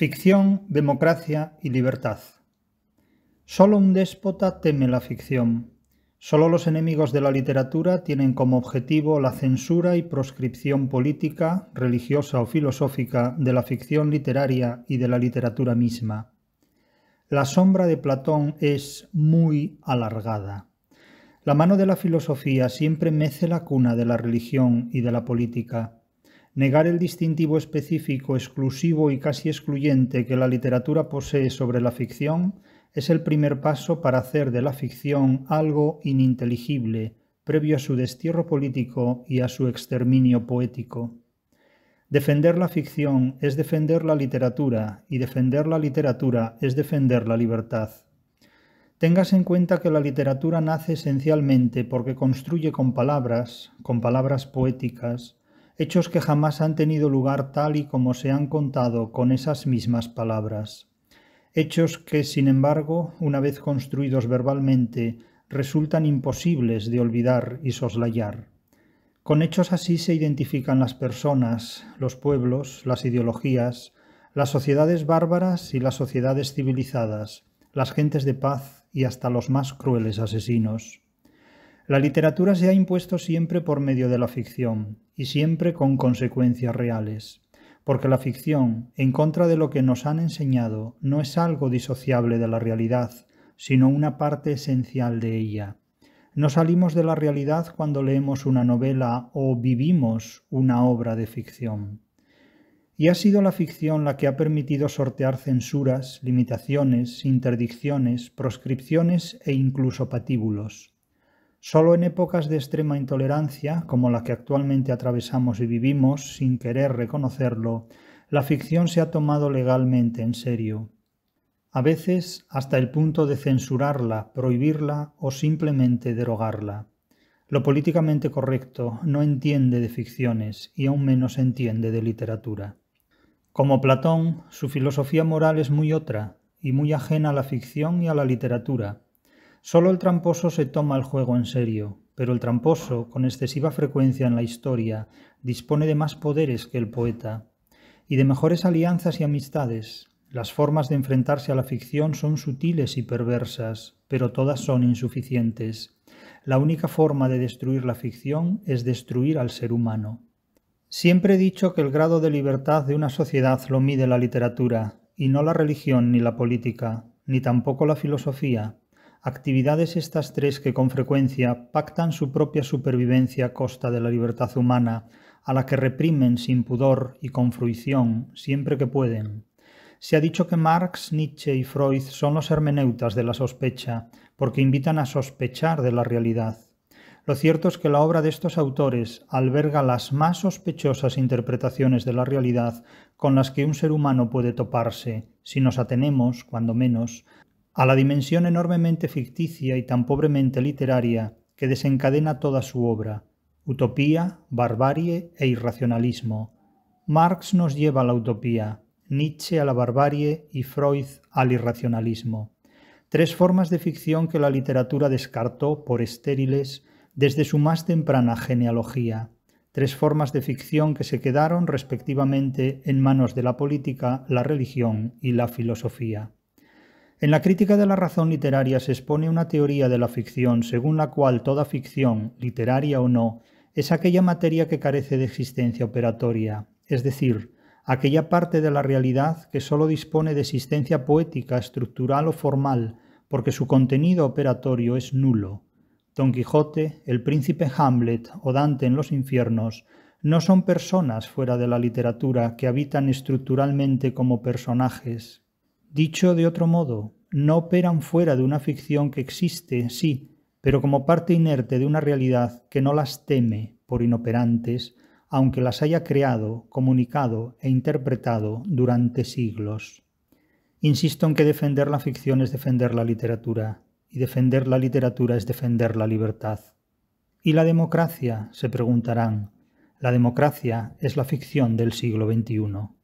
Ficción, democracia y libertad. Solo un déspota teme la ficción. Solo los enemigos de la literatura tienen como objetivo la censura y proscripción política, religiosa o filosófica de la ficción literaria y de la literatura misma. La sombra de Platón es muy alargada. La mano de la filosofía siempre mece la cuna de la religión y de la política negar el distintivo específico, exclusivo y casi excluyente que la literatura posee sobre la ficción es el primer paso para hacer de la ficción algo ininteligible, previo a su destierro político y a su exterminio poético. Defender la ficción es defender la literatura y defender la literatura es defender la libertad. Tengas en cuenta que la literatura nace esencialmente porque construye con palabras, con palabras poéticas, hechos que jamás han tenido lugar tal y como se han contado con esas mismas palabras, hechos que, sin embargo, una vez construidos verbalmente, resultan imposibles de olvidar y soslayar. Con hechos así se identifican las personas, los pueblos, las ideologías, las sociedades bárbaras y las sociedades civilizadas, las gentes de paz y hasta los más crueles asesinos. La literatura se ha impuesto siempre por medio de la ficción y siempre con consecuencias reales, porque la ficción, en contra de lo que nos han enseñado, no es algo disociable de la realidad, sino una parte esencial de ella. No salimos de la realidad cuando leemos una novela o vivimos una obra de ficción. Y ha sido la ficción la que ha permitido sortear censuras, limitaciones, interdicciones, proscripciones e incluso patíbulos Solo en épocas de extrema intolerancia, como la que actualmente atravesamos y vivimos sin querer reconocerlo, la ficción se ha tomado legalmente en serio. A veces hasta el punto de censurarla, prohibirla o simplemente derogarla. Lo políticamente correcto no entiende de ficciones y aún menos entiende de literatura. Como Platón, su filosofía moral es muy otra y muy ajena a la ficción y a la literatura. Solo el tramposo se toma el juego en serio, pero el tramposo, con excesiva frecuencia en la historia, dispone de más poderes que el poeta y de mejores alianzas y amistades. Las formas de enfrentarse a la ficción son sutiles y perversas, pero todas son insuficientes. La única forma de destruir la ficción es destruir al ser humano. Siempre he dicho que el grado de libertad de una sociedad lo mide la literatura, y no la religión ni la política, ni tampoco la filosofía actividades estas tres que con frecuencia pactan su propia supervivencia a costa de la libertad humana, a la que reprimen sin pudor y con fruición siempre que pueden. Se ha dicho que Marx, Nietzsche y Freud son los hermeneutas de la sospecha, porque invitan a sospechar de la realidad. Lo cierto es que la obra de estos autores alberga las más sospechosas interpretaciones de la realidad con las que un ser humano puede toparse, si nos atenemos, cuando menos, a la dimensión enormemente ficticia y tan pobremente literaria que desencadena toda su obra, utopía, barbarie e irracionalismo. Marx nos lleva a la utopía, Nietzsche a la barbarie y Freud al irracionalismo. Tres formas de ficción que la literatura descartó por estériles desde su más temprana genealogía. Tres formas de ficción que se quedaron respectivamente en manos de la política, la religión y la filosofía. En la crítica de la razón literaria se expone una teoría de la ficción según la cual toda ficción, literaria o no, es aquella materia que carece de existencia operatoria, es decir, aquella parte de la realidad que sólo dispone de existencia poética, estructural o formal, porque su contenido operatorio es nulo. Don Quijote, el príncipe Hamlet o Dante en los infiernos no son personas fuera de la literatura que habitan estructuralmente como personajes, Dicho de otro modo, no operan fuera de una ficción que existe, sí, pero como parte inerte de una realidad que no las teme por inoperantes, aunque las haya creado, comunicado e interpretado durante siglos. Insisto en que defender la ficción es defender la literatura, y defender la literatura es defender la libertad. ¿Y la democracia? se preguntarán. La democracia es la ficción del siglo XXI.